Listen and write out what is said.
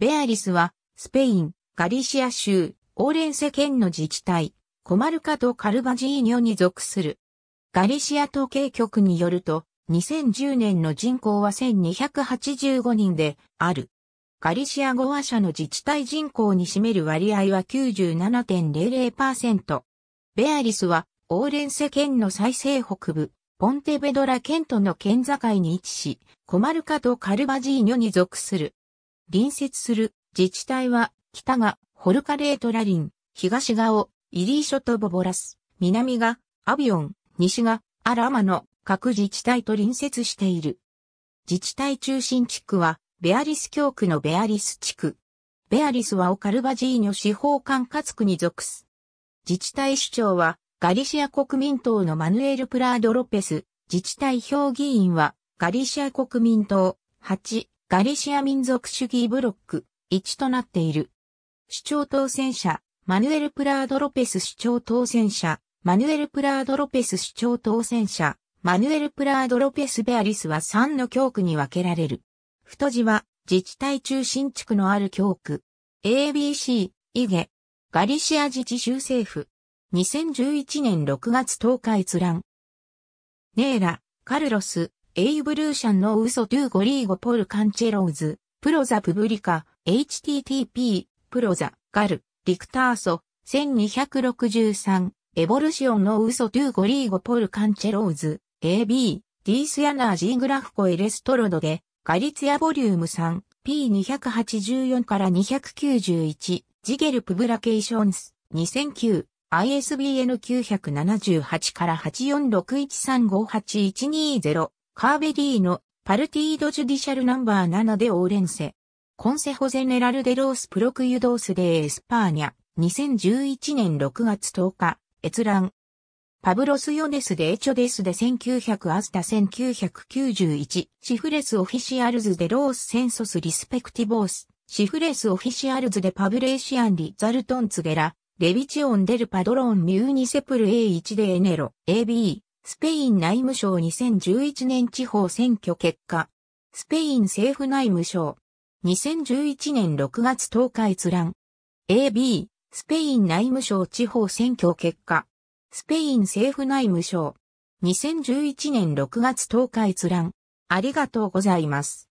ベアリスは、スペイン、ガリシア州、オーレンセ県の自治体、コマルカとカルバジーニョに属する。ガリシア統計局によると、2010年の人口は1285人である。ガリシア語話者の自治体人口に占める割合は97.00%。ベアリスは、オーレンセ県の最西北部、ポンテベドラ県との県境に位置し、コマルカとカルバジーニョに属する。隣接する自治体は、北がホルカレートラリン、東がオ、イリーショトボボラス、南がアビオン、西がアラマの各自治体と隣接している。自治体中心地区は、ベアリス教区のベアリス地区。ベアリスはオカルバジーニョ司法管轄区に属す。自治体首長は、ガリシア国民党のマヌエル・プラード・ロペス、自治体評議員は、ガリシア国民党、8、ガリシア民族主義ブロック、1となっている。首長当選者、マヌエル・プラード・ロペス首長当選者、マヌエル・プラード・ロペス首長当選者、マヌエル・プラード・ロペス・ベアリスは3の教区に分けられる。太字は、自治体中心地区のある教区。ABC、イゲ、ガリシア自治州政府。2011年6月10日閲覧。ネーラ、カルロス、エイブルーシャンのウソトゥーゴリーゴポルカンチェローズ、プロザプブリカ、http、プロザ、ガル、リクターソ、1263、エボルシオンのウソトゥーゴリーゴポルカンチェローズ、AB、ディースヤナージーグラフコエレストロドで、ガリツヤボリューム3、P284 から291、ジゲルプブラケーションス、2009、ISBN 978から84613581220カーベリーのパルティードジュディシャルナンバー7でオーレンセ。コンセホゼネラルデロースプロクユドースデエスパーニャ。2011年6月10日、閲覧。パブロス・ヨネスデエチョデスで1900アスタ1991、シフレス・オフィシアルズデロース・センソス・リスペクティボース、シフレス・オフィシアルズデパブレーシアン・リ・ザルトン・ツゲラ、レビチオン・デル・パドロン・ミューニセプル A1 デエネロ、AB、スペイン内務省2011年地方選挙結果。スペイン政府内務省。2011年6月10日閲覧。AB、スペイン内務省地方選挙結果。スペイン政府内務省。2011年6月10日閲覧。ありがとうございます。